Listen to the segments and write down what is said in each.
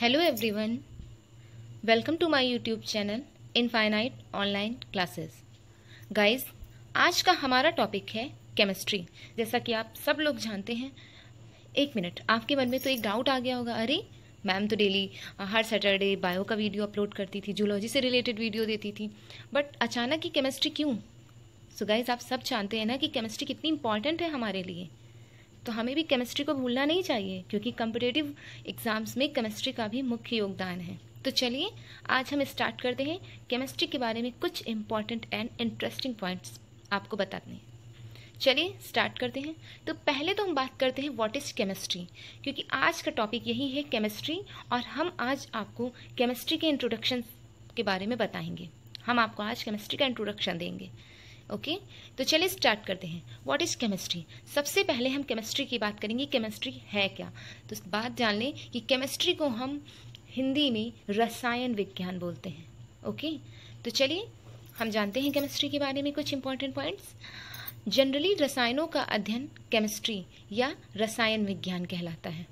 Hello everyone welcome to my YouTube channel infinite online classes guys आज का हमारा topic है केमिस्ट्री जैसा कि आप सब लोग जानते हैं एक मिनट आपके मन में तो एक डाउट आ गया होगा अरे मैम तो डेली हर सैटरडे बायो का वीडियो अपलोड करती थी जूलॉजी से रिलेटेड वीडियो देती थी बट अचानक ही केमिस्ट्री क्यों सो so गाइज आप सब जानते हैं ना कि केमिस्ट्री कितनी इंपॉर्टेंट है हमारे लिए तो हमें भी केमिस्ट्री को भूलना नहीं चाहिए क्योंकि कम्पिटेटिव एग्ज़ाम्स में केमिस्ट्री का भी मुख्य योगदान है तो चलिए आज हम स्टार्ट करते हैं केमिस्ट्री के बारे में कुछ इम्पॉर्टेंट एंड इंटरेस्टिंग पॉइंट्स आपको बताते हैं चलिए स्टार्ट करते हैं तो पहले तो हम बात करते हैं व्हाट इज़ केमिस्ट्री क्योंकि आज का टॉपिक यही है केमिस्ट्री और हम आज आपको केमिस्ट्री के इंट्रोडक्शन के बारे में बताएंगे हम आपको आज केमिस्ट्री का इंट्रोडक्शन देंगे ओके तो चलिए स्टार्ट करते हैं व्हाट इज़ केमिस्ट्री सबसे पहले हम केमिस्ट्री की बात करेंगे केमिस्ट्री है क्या तो बात जान लें कि केमिस्ट्री को हम हिंदी में रसायन विज्ञान बोलते हैं ओके तो चलिए हम जानते हैं केमिस्ट्री के बारे में कुछ इंपॉर्टेंट पॉइंट्स जनरली रसायनों का अध्ययन केमिस्ट्री या रसायन विज्ञान कहलाता है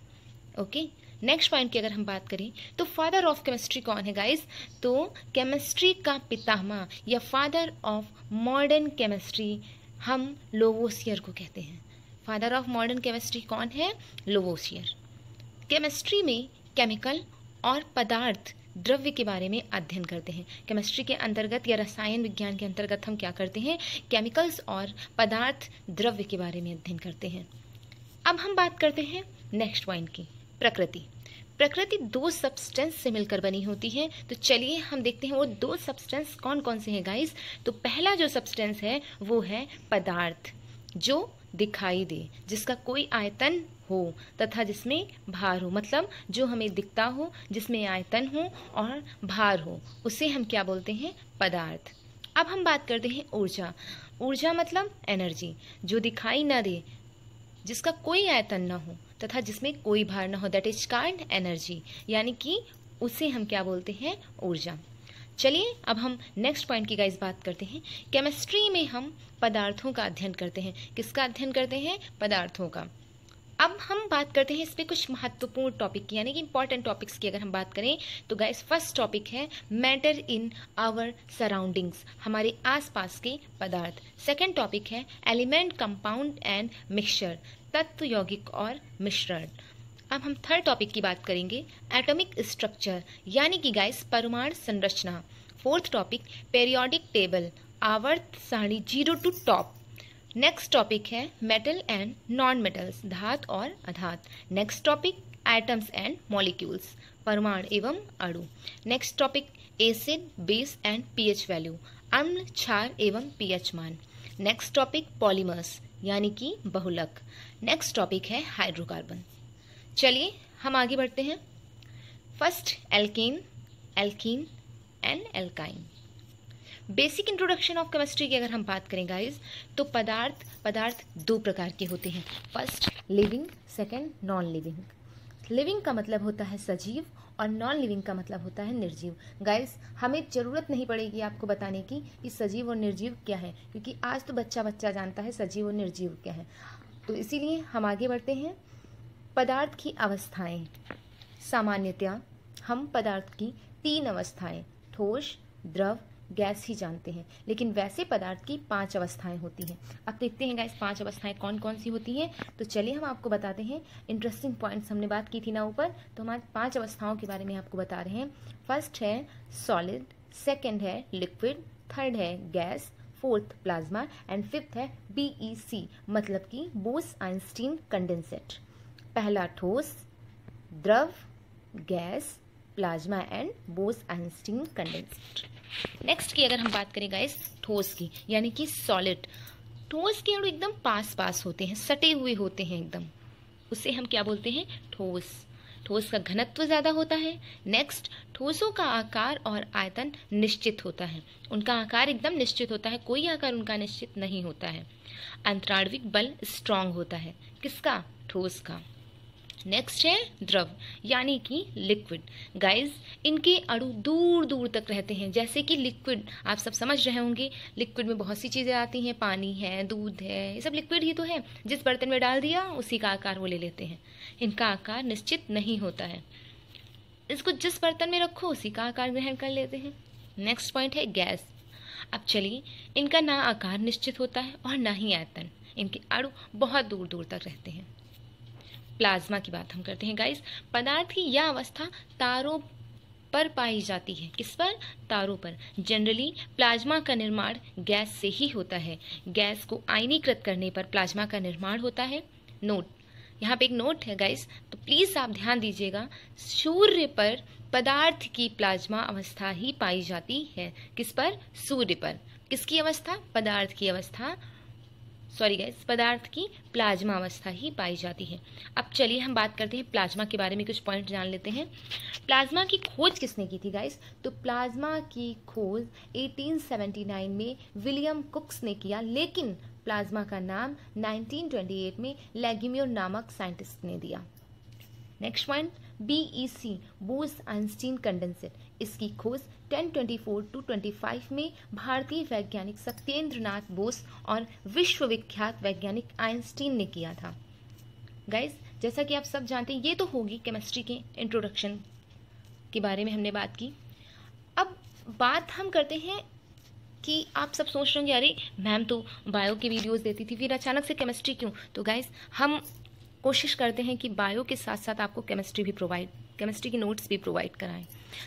ओके okay? नेक्स्ट पॉइंट की अगर हम बात करें तो फादर ऑफ केमिस्ट्री कौन है गाइस तो केमिस्ट्री का पितामा या फादर ऑफ मॉडर्न केमिस्ट्री हम लोवोसियर को कहते हैं फादर ऑफ मॉडर्न केमिस्ट्री कौन है लोवोसियर केमिस्ट्री में केमिकल और पदार्थ द्रव्य के बारे में अध्ययन करते हैं केमिस्ट्री के अंतर्गत या रसायन विज्ञान के अंतर्गत हम क्या करते हैं केमिकल्स और पदार्थ द्रव्य के बारे में अध्ययन करते हैं अब हम बात करते हैं नेक्स्ट पॉइंट की प्रकृति प्रकृति दो सब्सटेंस से मिलकर बनी होती है तो चलिए हम देखते हैं वो दो सब्सटेंस कौन कौन से हैं गाइस तो पहला जो सब्सटेंस है वो है पदार्थ जो दिखाई दे जिसका कोई आयतन हो तथा जिसमें भार हो मतलब जो हमें दिखता हो जिसमें आयतन हो और भार हो उसे हम क्या बोलते हैं पदार्थ अब हम बात करते हैं ऊर्जा ऊर्जा मतलब एनर्जी जो दिखाई ना दे जिसका कोई आयतन ना हो तथा जिसमें कोई भार न हो दैट इज कार्ड एनर्जी यानी कि उसे हम क्या बोलते हैं ऊर्जा चलिए अब हम नेक्स्ट पॉइंट की गाइस बात करते हैं केमिस्ट्री में हम पदार्थों का अध्ययन करते हैं किसका अध्ययन करते हैं पदार्थों का अब हम बात करते हैं इस पर कुछ महत्वपूर्ण टॉपिक की यानी कि इंपॉर्टेंट टॉपिक्स की अगर हम बात करें तो गाइस फर्स्ट टॉपिक है मैटर इन आवर सराउंडिंग्स हमारे आसपास के पदार्थ सेकेंड टॉपिक है एलिमेंट कंपाउंड एंड मिक्सचर तत्व यौगिक और मिश्रण अब हम थर्ड टॉपिक की बात करेंगे एटॉमिक स्ट्रक्चर यानी कि गाइस परमाणु संरचना फोर्थ टॉपिक पेरियोडिक टेबल आवर्त सारणी zero to top next topic है मेटल एंड नॉन मेटल्स धात और अधात next topic atoms and molecules परमाणु एवं अणु next topic acid base and pH value अम्ल क्षार एवं पीएच मान नेक्स्ट टॉपिक पॉलीमर्स यानी कि बहुलक नेक्स्ट टॉपिक है हाइड्रोकार्बन चलिए हम आगे बढ़ते हैं first alkene alkene and alkyne basic introduction of chemistry की अगर हम बात करें गाइज तो पदार्थ पदार्थ दो प्रकार के होते हैं first living second non living living का मतलब होता है सजीव और नॉन लिविंग का मतलब होता है निर्जीव गाइस हमें ज़रूरत नहीं पड़ेगी आपको बताने की कि सजीव और निर्जीव क्या है क्योंकि आज तो बच्चा बच्चा जानता है सजीव और निर्जीव क्या है तो इसीलिए हम आगे बढ़ते हैं पदार्थ की अवस्थाएं सामान्यतया हम पदार्थ की तीन अवस्थाएं ठोस द्रव गैस ही जानते हैं लेकिन वैसे पदार्थ की पांच अवस्थाएं होती हैं अब देखते हैं गैस पांच अवस्थाएं कौन कौन सी होती हैं तो चलिए हम आपको बताते हैं इंटरेस्टिंग पॉइंट्स हमने बात की थी ना ऊपर तो हम आज पाँच अवस्थाओं के बारे में आपको बता रहे हैं फर्स्ट है सॉलिड सेकेंड है लिक्विड थर्ड है gas fourth plasma and fifth है बीईसी e मतलब कि बोस आइंस्टीन कंडेंसेट पहला ठोस द्रव गैस plasma and Bose Einstein condensate next की अगर हम बात करें गाइस ठोस की यानी कि सॉलिड ठोस के अणु एकदम पास पास होते हैं सटे हुए होते हैं एकदम उसे हम क्या बोलते हैं ठोस ठोस का घनत्व ज़्यादा होता है नेक्स्ट ठोसों का आकार और आयतन निश्चित होता है उनका आकार एकदम निश्चित होता है कोई आकार उनका निश्चित नहीं होता है अंतराणविक बल स्ट्रांग होता है किसका ठोस का नेक्स्ट है द्रव यानी कि लिक्विड गाइस इनके अणु दूर दूर तक रहते हैं जैसे कि लिक्विड आप सब समझ रहे होंगे लिक्विड में बहुत सी चीज़ें आती हैं पानी है दूध है ये सब लिक्विड ही तो है जिस बर्तन में डाल दिया उसी का आकार वो ले लेते हैं इनका आकार निश्चित नहीं होता है इसको जिस बर्तन में रखो उसी का आकार ग्रहण कर लेते हैं नेक्स्ट पॉइंट है गैस अब चलिए इनका ना आकार निश्चित होता है और ना ही आयतन इनके अड़ु बहुत दूर दूर तक रहते हैं प्लाज्मा की बात हम करते हैं गाइस पदार्थ की यह अवस्था तारों पर पाई जाती है किस पर तारों पर जनरली प्लाज्मा का निर्माण गैस से ही होता है गैस को आयनीकृत करने पर प्लाज्मा का निर्माण होता है नोट यहाँ पे एक नोट है गाइस तो प्लीज़ आप ध्यान दीजिएगा सूर्य पर पदार्थ की प्लाज्मा अवस्था ही पाई जाती है किस पर सूर्य पर किसकी अवस्था पदार्थ की अवस्था सॉरी गैस पदार्थ की प्लाज्मा अवस्था ही पाई जाती है अब चलिए हम बात करते हैं प्लाज्मा के बारे में कुछ पॉइंट जान लेते हैं प्लाज्मा की खोज किसने की थी गाइस तो प्लाज्मा की खोज 1879 में विलियम कुक्स ने किया लेकिन प्लाज्मा का नाम 1928 में लेगिम्योर नामक साइंटिस्ट ने दिया next one BEC Bose Einstein condensate इसकी खोज 1024 टू 25 में भारतीय वैज्ञानिक सत्येंद्र बोस और विश्वविख्यात वैज्ञानिक आइंस्टीन ने किया था गाइज जैसा कि आप सब जानते हैं ये तो होगी केमिस्ट्री के इंट्रोडक्शन के बारे में हमने बात की अब बात हम करते हैं कि आप सब सोच रहे होंगे अरे मैम तो बायो की वीडियोस देती थी फिर अचानक से केमिस्ट्री क्यों तो गाइज हम कोशिश करते हैं कि बायो के साथ साथ आपको केमिस्ट्री भी प्रोवाइड केमिस्ट्री की नोट्स भी प्रोवाइड कराएं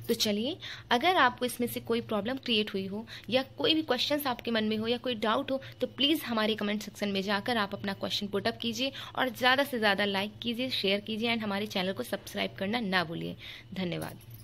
तो चलिए अगर आपको इसमें से कोई प्रॉब्लम क्रिएट हुई हो या कोई भी क्वेश्चंस आपके मन में हो या कोई डाउट हो तो प्लीज़ हमारे कमेंट सेक्शन में जाकर आप अपना क्वेश्चन पुटअप कीजिए और ज़्यादा से ज़्यादा लाइक कीजिए शेयर कीजिए एंड हमारे चैनल को सब्सक्राइब करना ना भूलिए धन्यवाद